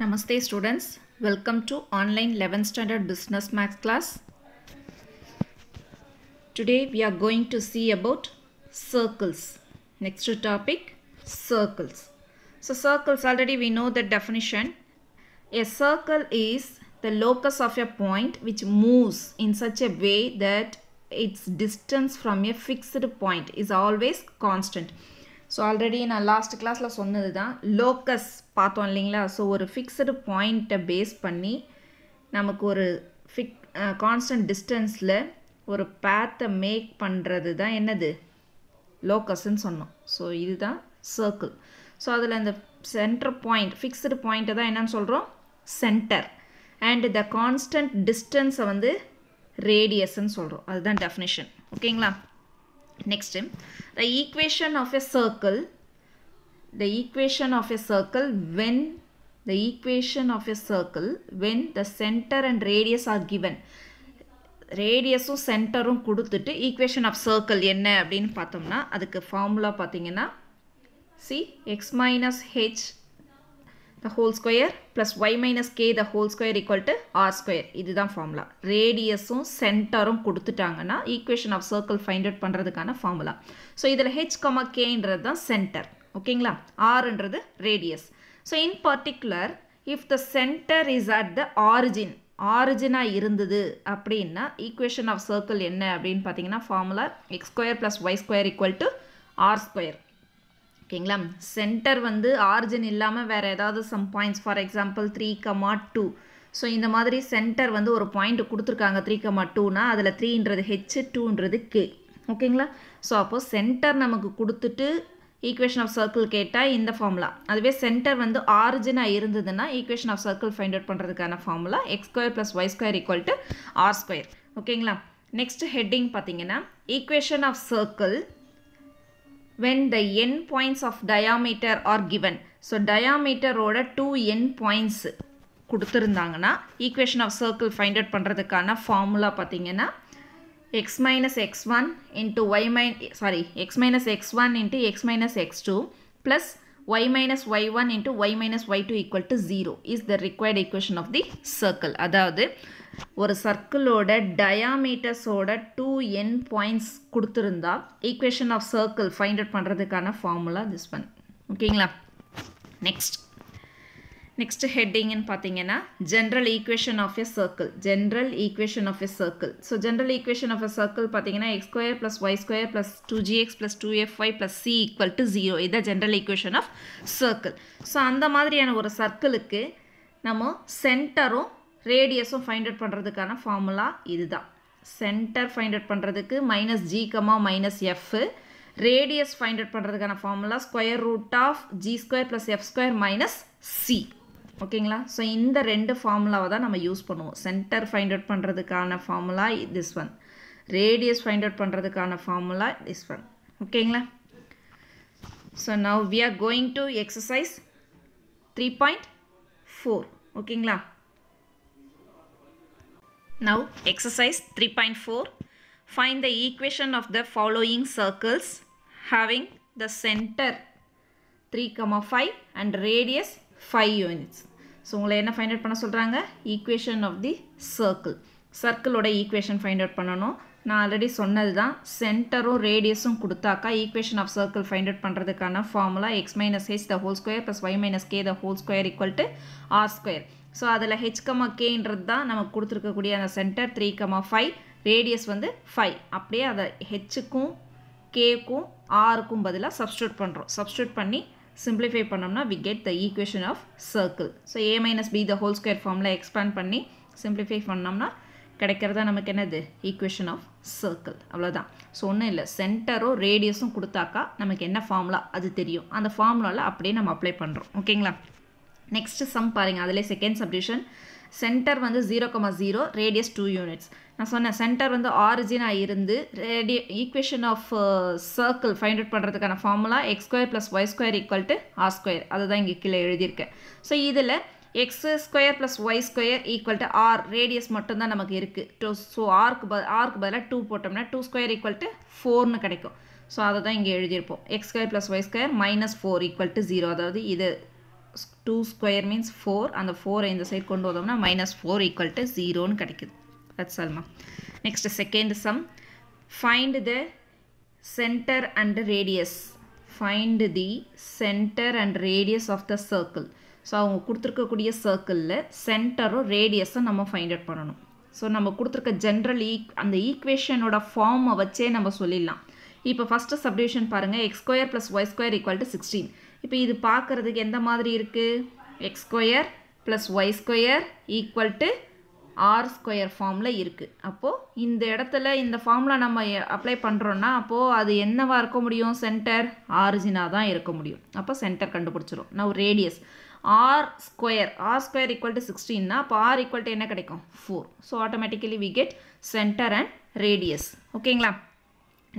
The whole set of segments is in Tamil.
Namaste students. Welcome to online 11th standard business math class. Today we are going to see about circles. Next topic circles. So circles already we know the definition. A circle is the locus of a point which moves in such a way that its distance from a fixed point is always constant. So already நான் லாஸ்ட் கிளாஸில் சொன்னது தான் லோக்கஸ் பார்த்தோம் இல்லைங்களா ஸோ ஒரு ஃபிக்ஸடு பாயிண்ட்டை பேஸ் பண்ணி நமக்கு ஒரு ஃபிக் கான்ஸ்டன்ட் டிஸ்டன்ஸில் ஒரு பேத்தை மேக் பண்ணுறது தான் என்னது லோக்கஸ்ன்னு சொன்னோம் ஸோ இதுதான் சர்க்கிள் ஸோ அதில் இந்த சென்டர் பாயிண்ட் ஃபிக்ஸ்டு பாயிண்ட்டை தான் என்னன்னு சொல்கிறோம் சென்டர் அண்ட் த கான்ஸ்டன்ட் டிஸ்டன்ஸை வந்து ரேடியஸ்ன்னு சொல்கிறோம் அதுதான் டெஃபினேஷன் ஓகேங்களா Next, the equation of a circle, the equation of a circle when the equation of a circle when the center and radius are given. ரேடியஸும் சென்டரும் கொடுத்துட்டு ஈக்குவேஷன் ஆஃப் சர்க்கிள் என்ன அப்படின்னு பார்த்தோம்னா அதுக்கு ஃபார்முலா பார்த்தீங்கன்னா c x minus h the whole square plus y minus k the whole square equal to r square இதுதான் formula radiusும் centerும் குடுத்துட்டாங்கன்னா equation of circle find out பண்டுதுக்கான formula so இதில் h, k என்றுதான் center ஓக்கேங்களா r என்றுது radius so in particular if the center is at the origin ஆரிஜினாக இருந்தது அப்படின்னா ஈக்குவேஷன் ஆஃப் சர்க்கிள் என்ன அப்படின்னு பார்த்தீங்கன்னா formula x square plus y square equal to r square ஓகேங்களா சென்டர் வந்து ஆர்ஜின் இல்லாமல் வேறு ஏதாவது some points for example three comma two so இந்த மாதிரி சென்டர் வந்து ஒரு பாயிண்ட் கொடுத்துருக்காங்க த்ரீ கமா டூனா அதில் த்ரீன்றது ஹெச் டூன்றது கே ஓகேங்களா ஸோ அப்போது சென்டர் நமக்கு கொடுத்துட்டு ஈக்குவேஷன் ஆஃப் சர்க்கிள் கேட்டால் இந்த ஃபார்முலா அதுவே சென்டர் வந்து ஆரிஜினாக இருந்ததுன்னா equation of circle find out பண்ணுறதுக்கான formula x square plus y square equal to r square ஓகேங்களா நெக்ஸ்ட் ஹெட்டிங் பார்த்தீங்கன்னா equation of circle when the end points of diameter are given. So diameter ஓட two end points குடுத்திருந்தாங்கனா, equation of circle find out பண்ணுறதுக்கான formula பத்திங்கனா, x minus x1 into y minus sorry x minus x1 into x minus x2 plus y minus y1 into y minus y2 equal to 0 is the required equation of the circle. அதாவது ஒரு சர்க்கிளோட டயாமீட்டர்ஸோட டூ என் பாயிண்ட்ஸ் கொடுத்துருந்தா equation of circle find out பண்ணுறதுக்கான ஃபார்முலா திஸ் ஒன் ஓகேங்களா நெக்ஸ்ட் நெக்ஸ்ட் ஹெட்டிங்னு பார்த்தீங்கன்னா general equation of a circle general equation of a circle so general equation of a circle பார்த்தீங்கன்னா x square plus y square plus two g x plus two f y plus c equal to zero இதான் general equation of circle so அந்த மாதிரியான ஒரு சர்க்கிளுக்கு நம்ம சென்டரும் ரேடியஸும் ஃபைண்ட் அவுட் பண்ணுறதுக்கான ஃபார்முலா இதுதான் சென்டர் ஃபைண்ட் அவுட் பண்ணுறதுக்கு minus g comma minus f radius find out பண்ணுறதுக்கான formula square root of g square plus f square minus c ஓகேங்களா ஸோ இந்த ரெண்டு ஃபார்முலாவை தான் நம்ம யூஸ் பண்ணுவோம் சென்டர் ஃபைண்ட் அவுட் பண்ணுறதுக்கான formula this one radius find out பண்ணுறதுக்கான ஃபார்முலா திஸ் ஒன் ஓகேங்களா so now we are going to exercise three point four ஓகேங்களா Now exercise 3.4. Find the equation of the following circles having the center 3,5 and radius 5 units. So, உங்களை என்ன find ஃபைண்ட் அவுட் பண்ண சொல்கிறாங்க ஈக்குவேஷன் ஆஃப் Circle சர்க்கிள் சர்க்கிளோட ஈக்குவேஷன் ஃபைண்ட் அவுட் பண்ணணும் நான் ஆல்ரெடி சொன்னது தான் சென்டரும் ரேடியஸும் கொடுத்தாக்கா equation of circle find out பண்ணுறதுக்கான formula x minus h the whole square plus y minus k the whole square equal to r square so அதில் ஹெச் கமா கேன்றது தான் நமக்கு கொடுத்துருக்கக்கூடிய அந்த center three comma five radius வந்து ஃபைவ் அப்படியே அதை ஹெச்சுக்கும் கேக்கும் ஆருக்கும் பதிலாக சப்ஸ்டியூட் பண்ணுறோம் சப்ஸ்டியூட் பண்ணி சிம்பிளிஃபை பண்ணோம்னா we get the equation of circle so a minus b the whole square ஃபார்மில் எக்ஸ்பேண்ட் பண்ணி சிம்பிளிஃபை பண்ணோம்னா கிடைக்கிறதா நமக்கு என்னது ஈக்குவேஷன் ஆஃப் சர்க்கிள் அவ்வளோதான் ஸோ ஒன்றும் இல்லை சென்டரும் ரேடியஸும் கொடுத்தாக்கா நமக்கு என்ன ஃபார்முலா அது தெரியும் அந்த ஃபார்முலாவில் அப்படியே நம்ம அப்ளை பண்ணுறோம் ஓகேங்களா நெக்ஸ்ட்டு சம் பாருங்கள் அதிலே செகண்ட் சப்டிஷன் சென்டர் வந்து zero comma zero radius two units நான் சொன்னேன் சென்டர் வந்து ஆரிஜினாக இருந்து ரேடிய equation of circle find out பண்ணுறதுக்கான formula x square plus y square equal to r square அதுதான் இங்கே கீழே எழுதியிருக்கேன் ஸோ இதில் x square plus y square equal to r radius மட்டும்தான் நமக்கு இருக்குது டூ ஸோ ஆர்க்கு ப ஆர்க்கு பதிலாக டூ போட்டோம்னா டூ ஸ்கொயர் ஈக்குவல் டு ஃபோர்னு கிடைக்கும் ஸோ அதை தான் இங்கே எழுதிருப்போம் x square plus y square minus four equal zero அதாவது இது டூ ஸ்கொயர் மீன்ஸ் ஃபோர் அந்த ஃபோரை இந்த சைட் கொண்டு வந்தோம்னா மைனஸ் ஃபோர் ஈக்குவல் டு ஜீரோன்னு கிடைக்குது all அல்மா next second sum find the center and radius find the center and radius of the circle so அவங்க கொடுத்துருக்கக்கூடிய சர்க்கிளில் சென்டரும் ரேடியஸும் நம்ம ஃபைண்ட் அவுட் பண்ணணும் ஸோ நம்ம கொடுத்துருக்க ஜென்ரல் ஈக் அந்த ஈக்குவேஷனோட ஃபார்மை வச்சே நம்ம சொல்லிடலாம் இப்போ ஃபஸ்ட்டு சப்டிவிஷன் பாருங்கள் x square plus y square equal to sixteen இப்போ இது பார்க்குறதுக்கு எந்த மாதிரி இருக்குது x square plus y square equal to r square ஃபார்மில் இருக்குது அப்போது இந்த இடத்துல இந்த ஃபார்மில் நம்ம அப்ளை பண்ணுறோன்னா அப்போது அது என்னவாக இருக்க முடியும் சென்டர் ஆரிஜினாக தான் இருக்க முடியும் அப்போ சென்டர் கண்டுபிடிச்சிரும் நான் radius r square r square equal to சிக்ஸ்டீன்னா அப்போ ஆர் ஈக்குவல் டு என்ன கிடைக்கும் four so automatically we get center and radius ஓகேங்களா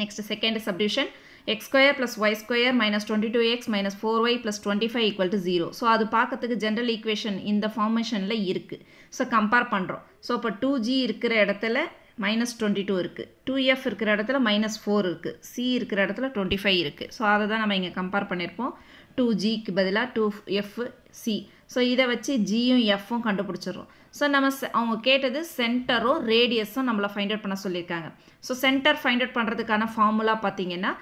next second subdivision x square plus y square minus twenty two x minus four y plus twenty five equal to zero so அது பார்க்கறதுக்கு ஜென்ரல் ஈக்குவேஷன் இந்த ஃபார்மேஷனில் இருக்குது ஸோ கம்பேர் பண்ணுறோம் ஸோ இப்போ டூ ஜி இருக்கிற இடத்துல மைனஸ் டுவெண்ட்டி டூ இருக்குது டூ எஃப் இருக்கிற இடத்துல மைனஸ் ஃபோர் இருக்குது சி இருக்கிற இடத்துல டுவெண்ட்டி ஃபைவ் இருக்குது ஸோ அதை தான் நம்ம இங்கே கம்பேர் பண்ணியிருப்போம் டூ ஜிக்கு பதிலாக டூ எஃப் சி ஸோ இதை வச்சு ஜியும் எஃப்பும் கண்டுபிடிச்சிடுறோம் ஸோ நம்ம அவங்க கேட்டது சென்டரும் ரேடியஸும் நம்மளை ஃபைண்ட் அவுட் பண்ண சொல்லியிருக்காங்க ஸோ சென்டர் ஃபைண்ட் அவுட் பண்ணுறதுக்கான ஃபார்முலா பார்த்தீங்கன்னா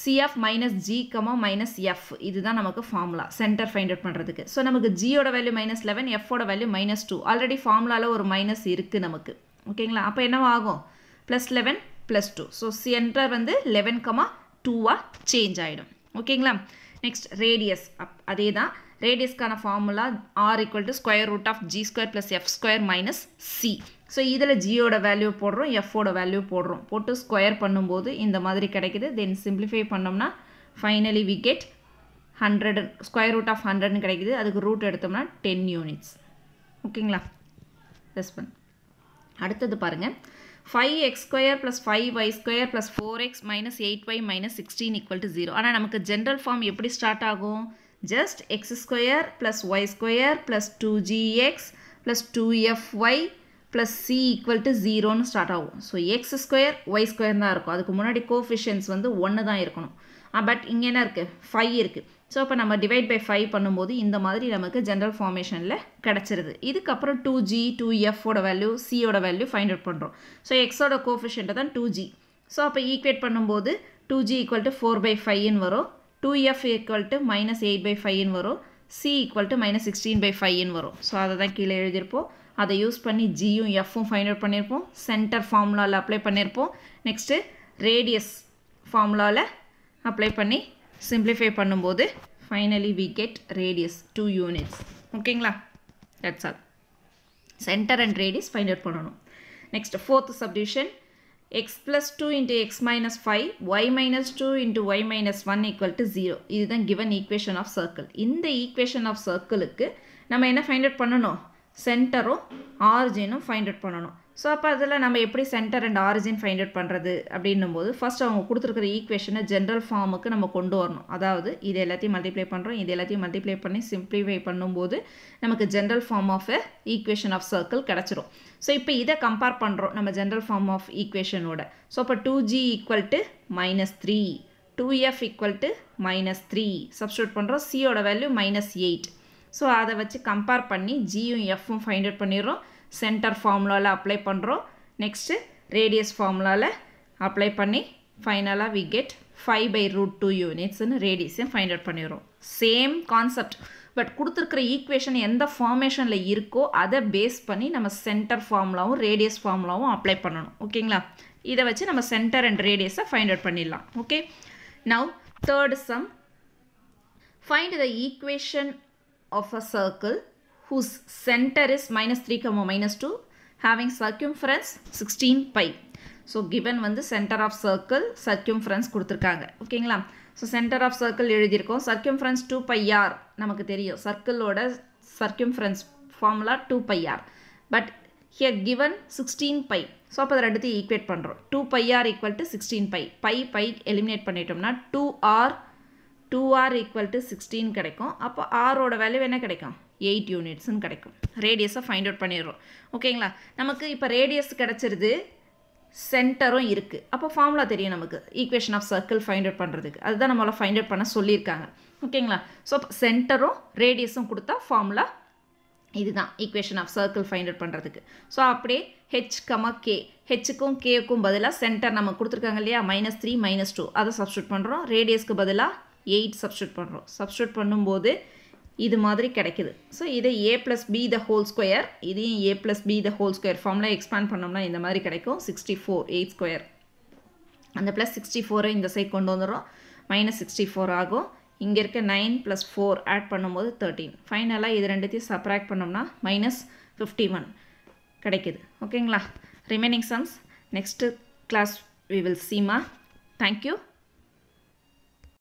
c f minus g comma minus f இதுதான் நமக்கு ஃபார்முலா சென்டர் ஃபைண்ட் அவுட் பண்ணுறதுக்கு ஸோ நமக்கு ஜியோட வேல்யூ மைனஸ் லெவன் எஃபோட வேல்யூ மைனஸ் டூ ஆல்ரெடி ஃபார்முலாவில் ஒரு மைனஸ் இருக்குது நமக்கு ஓகேங்களா அப்போ என்னவாகும் plus eleven plus two so center வந்து லெவன் கமா டூவாக சேஞ்ச் ஆகிடும் ஓகேங்களா நெக்ஸ்ட் ரேடியஸ் அப் அதே தான் ரேடியஸ்க்கான formula r equal to square root of g square plus f square minus c so இதில் ஜியோட வேல்யூ போடுறோம் எஃபோட வேல்யூ போடுறோம் போட்டு ஸ்கொயர் பண்ணும்போது இந்த மாதிரி கிடைக்கிது தென் சிம்பிளிஃபை பண்ணோம்னா finally we get hundred square root of ஹண்ட்ரட்னு கிடைக்குது அதுக்கு ரூட் எடுத்தோம்னா டென் யூனிட்ஸ் ஓகேங்களா ரெஸ்பாண்ட் அடுத்தது பாருங்கள் five x square plus five y square plus four x minus eight y minus sixteen equal to zero ஆனால் நமக்கு ஜென்ரல் ஃபார்ம் எப்படி ஸ்டார்ட் ஆகும் just x square plus y square plus two g x plus two f y plus c equal to ஜீரோன்னு ஸ்டார்ட் ஆகும் so x square y square தான் இருக்கும் அதுக்கு முன்னாடி கோஃபிஷியன்ஸ் வந்து ஒன்று தான் இருக்கணும் பட் இங்கே என்ன இருக்குது ஃபைவ் இருக்குது ஸோ இப்போ நம்ம டிவைட் பை ஃபைவ் பண்ணும்போது இந்த மாதிரி நமக்கு ஜென்ரல் ஃபார்மேஷனில் கிடச்சிருது இதுக்கப்புறம் டூ ஜி டூ எஃப்ஓட வேல்யூ சியோட வேல்யூ ஃபைண்ட் அவுட் பண்ணுறோம் ஸோ எக்ஸோட கோஃபிஷியண்ட்டை தான் டூ ஜி ஸோ அப்போ ஈக்குவேட் பண்ணும்போது two g equal to four by ஃபைவ்னு வரும் two f equal to minus eight by ஃபைவ்னு வரும் c equal to minus sixteen by ஃபைவ்னு வரும் ஸோ அதை தான் கீழே எழுதியிருப்போம் அதை யூஸ் பண்ணி ஜியும் எஃப்பும் ஃபைண்ட் அவுட் பண்ணியிருப்போம் சென்டர் ஃபார்முலாவில் அப்ளை பண்ணியிருப்போம் நெக்ஸ்ட்டு ரேடியஸ் ஃபார்முலாவில் அப்ளை பண்ணி சிம்பிளிஃபை பண்ணும்போது finally we get radius two units ஓகேங்களா that's all centre and radius find out பண்ணணும் next fourth subdivision x plus 2 into x minus 5 y minus 2 into y minus 1 equal to 0 இதுதான் given equation of circle இந்த equation of circleுக்கு நம்ம என்ன find out பண்ணணும் center O origin O find out பண்ணணும் ஸோ அப்போ அதில் நம்ம எப்படி centre and origin find out பண்ணுறது அப்படின்னும் போது ஃபஸ்ட் அவங்க கொடுத்துருக்கிற ஈக்குவேஷனை ஜென்ரல் ஃபார்முக்கு நம்ம கொண்டு வரணும் அதாவது இது எல்லாத்தையும் மல்டிப்ளை பண்ணுறோம் இது எல்லாத்தையும் மல்டிப்ளை பண்ணி சிம்ப்ளிஃபை பண்ணும்போது நமக்கு general form of equation of circle கிடச்சிரும் ஸோ இப்போ இதை கம்பேர் பண்ணுறோம் நம்ம ஜென்ரல் ஃபார்ம் ஆஃப் ஈக்குவேஷனோட ஸோ அப்போ two g equal to minus three two f equal to minus three substitute பண்ணுறோம் சியோட வேல்யூ மைனஸ் எயிட் ஸோ அதை வச்சு கம்பேர் பண்ணி ஜியும் எஃப்பும் ஃபைண்ட் அவுட் பண்ணிடுறோம் சென்டர் ஃபார்முலாவில் அப்ளை பண்ணுறோம் நெக்ஸ்ட்டு ரேடியஸ் ஃபார்முலாவில் அப்ளை பண்ணி ஃபைனலாக we get five by root two யூனிட்ஸ்னு ரேடியஸையும் ஃபைண்ட் அவுட் பண்ணிடுறோம் சேம் கான்செப்ட் பட் கொடுத்துருக்குற ஈக்குவேஷன் எந்த ஃபார்மேஷனில் இருக்கோ அதை பேஸ் பண்ணி நம்ம சென்டர் ஃபார்முலாவும் ரேடியஸ் ஃபார்முலாவும் அப்ளை பண்ணணும் ஓகேங்களா இதை வச்சு நம்ம சென்டர் அண்ட் ரேடியஸை ஃபைண்ட் அவுட் பண்ணிடலாம் okay now third sum find the equation of a circle whose center is minus 3 comma minus 2 having circumference 16 pi. So given வந்து center of circle circumference கொடுத்திருக்காங்க ஓகேங்களா ஸோ சென்டர் ஆஃப் சர்க்கிள் எழுதியிருக்கோம் சர்க்கியூம்ஃபரன்ஸ் டூ பையார் நமக்கு தெரியும் சர்க்கிளோட circumference formula two pi r but here given sixteen pi so அப்போ அதை ரெண்டுத்தையும் ஈக்குவேட் பண்ணுறோம் two pi r equal to sixteen pi pi pi eliminate பண்ணிட்டோம்னா two r two r equal to sixteen கிடைக்கும் அப்போ ஆரோட வேல்யூ என்ன கிடைக்கும் எயிட் யூனிட்ஸ்னு கிடைக்கும் ரேடியஸை ஃபைண்ட் அவுட் பண்ணிடுறோம் ஓகேங்களா நமக்கு இப்போ ரேடியஸ் கிடச்சிருது சென்டரும் இருக்குது அப்போ ஃபார்முலா தெரியும் நமக்கு equation of circle find out பண்ணுறதுக்கு அதுதான் நம்மளை ஃபைண்ட் அவுட் பண்ண சொல்லியிருக்காங்க ஓகேங்களா ஸோ சென்டரும் ரேடியஸும் கொடுத்தா ஃபார்முலா இதுதான் equation of circle find out பண்ணுறதுக்கு ஸோ அப்படியே ஹெச் கம கே ஹெச்சுக்கும் கேக்கும் பதிலாக சென்டர் நம்ம கொடுத்துருக்காங்க இல்லையா மைனஸ் த்ரீ மைனஸ் டூ அதை சப்ஸ்டியூட் பண்ணுறோம் ரேடியஸ்க்கு பதிலாக எயிட் சப்ஸ்டியூட் பண்ணுறோம் சப்ஸ்டியூட் பண்ணும்போது இது மாதிரி கிடைக்கிது ஸோ இதை a plus b the whole square இதையும் a plus b the whole square ஃபார்மில் எக்ஸ்பேண்ட் பண்ணோம்னா இந்த மாதிரி கிடைக்கும் சிக்ஸ்டி ஃபோர் எயிட் ஸ்கொயர் அந்த ப்ளஸ் சிக்ஸ்டி ஃபோரை இந்த சைட் கொண்டு வந்துடும் மைனஸ் சிக்ஸ்டி ஃபோர் ஆகும் இங்கே இருக்க நைன் ப்ளஸ் ஃபோர் ஆட் பண்ணும்போது தேர்ட்டீன் ஃபைனலாக இது ரெண்டுத்தையும் சப்ராக்ட் பண்ணோம்னா மைனஸ் ஃபிஃப்டி ஒன் கிடைக்கிது ஓகேங்களா remaining sums next class we will see thank you